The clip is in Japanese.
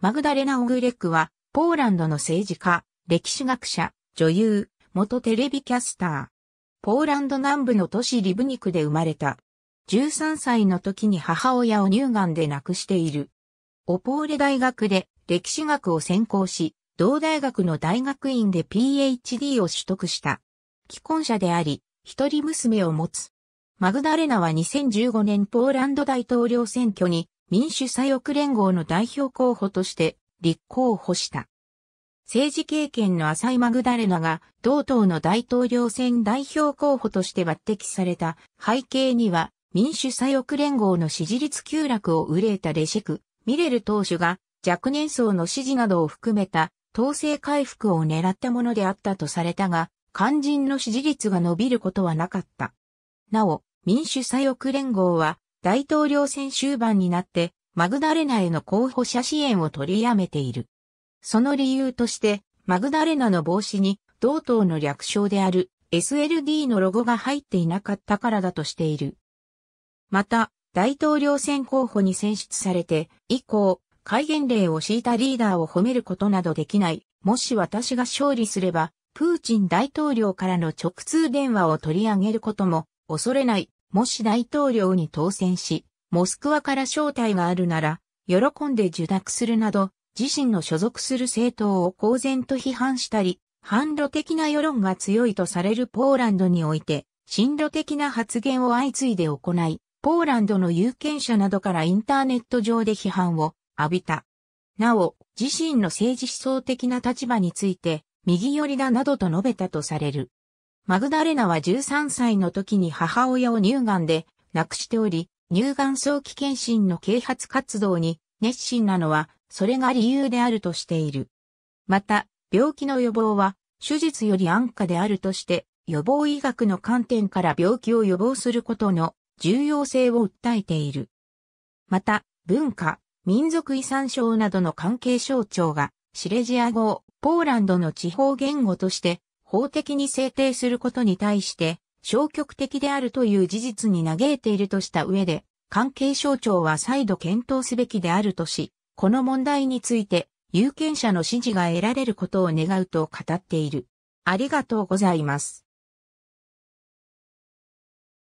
マグダレナ・オグレックは、ポーランドの政治家、歴史学者、女優、元テレビキャスター。ポーランド南部の都市リブニクで生まれた。13歳の時に母親を乳がんで亡くしている。オポーレ大学で歴史学を専攻し、同大学の大学院で PhD を取得した。既婚者であり、一人娘を持つ。マグダレナは2015年ポーランド大統領選挙に民主左翼連合の代表候補として立候補した。政治経験の浅いマグダレナが同党の大統領選代表候補として抜擢された背景には民主左翼連合の支持率急落を憂えたレシェク、ミレル党首が若年層の支持などを含めた統制回復を狙ったものであったとされたが、肝心の支持率が伸びることはなかった。なお、民主左翼連合は大統領選終盤になって、マグダレナへの候補者支援を取りやめている。その理由として、マグダレナの帽子に、同党の略称である SLD のロゴが入っていなかったからだとしている。また、大統領選候補に選出されて、以降、戒厳令を敷いたリーダーを褒めることなどできない。もし私が勝利すれば、プーチン大統領からの直通電話を取り上げることも恐れないもし大統領に当選し、モスクワから招待があるなら、喜んで受諾するなど、自身の所属する政党を公然と批判したり、反路的な世論が強いとされるポーランドにおいて、進路的な発言を相次いで行い、ポーランドの有権者などからインターネット上で批判を浴びた。なお、自身の政治思想的な立場について、右寄りだなどと述べたとされる。マグダレナは13歳の時に母親を乳がんで亡くしており、乳がん早期検診の啓発活動に熱心なのは、それが理由であるとしている。また、病気の予防は、手術より安価であるとして、予防医学の観点から病気を予防することの重要性を訴えている。また、文化、民族遺産省などの関係省庁が、シレジア語をポーランドの地方言語として法的に制定することに対して消極的であるという事実に嘆いているとした上で、関係省庁は再度検討すべきであるとし、この問題について有権者の支持が得られることを願うと語っている。ありがとうございます。